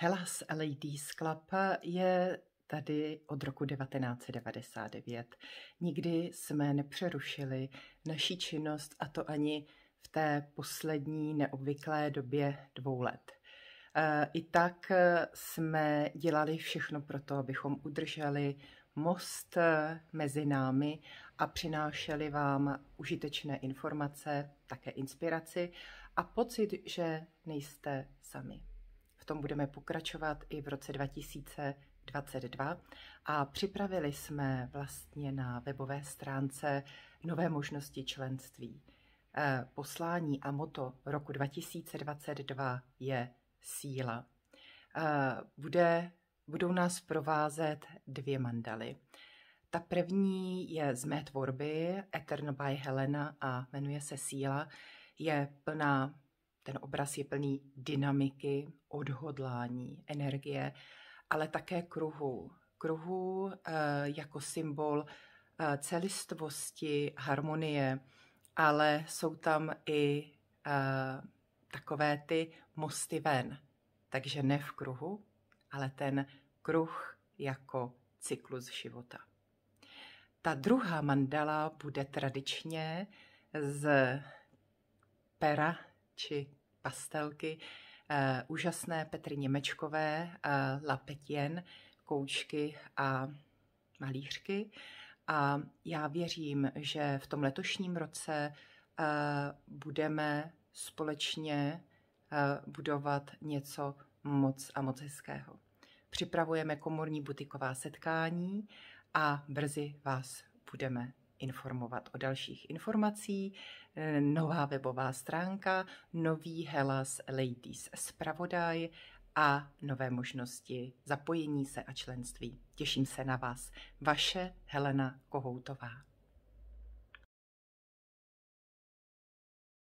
Hellas LED Club je tady od roku 1999. Nikdy jsme nepřerušili naší činnost a to ani v té poslední neobvyklé době dvou let. E, I tak jsme dělali všechno pro to, abychom udrželi most mezi námi a přinášeli vám užitečné informace, také inspiraci a pocit, že nejste sami tom budeme pokračovat i v roce 2022 a připravili jsme vlastně na webové stránce nové možnosti členství. E, poslání a moto roku 2022 je síla. E, bude, budou nás provázet dvě mandaly. Ta první je z mé tvorby Eternal by Helena a jmenuje se Síla. Je plná ten obraz je plný dynamiky, odhodlání, energie, ale také kruhu. Kruhu eh, jako symbol eh, celistvosti, harmonie, ale jsou tam i eh, takové ty mosty ven. Takže ne v kruhu, ale ten kruh jako cyklus života. Ta druhá mandala bude tradičně z pera či pastelky uh, úžasné Petry Němečkové, uh, eh, Petien, koučky a malířky. A já věřím, že v tom letošním roce uh, budeme společně uh, budovat něco moc a moc hezkého. Připravujeme komorní butiková setkání a brzy vás budeme informovat o dalších informací. Eh, nová webová stránka, nový Hellas Ladies Spravodaj a nové možnosti zapojení se a členství. Těším se na vás. Vaše Helena Kohoutová.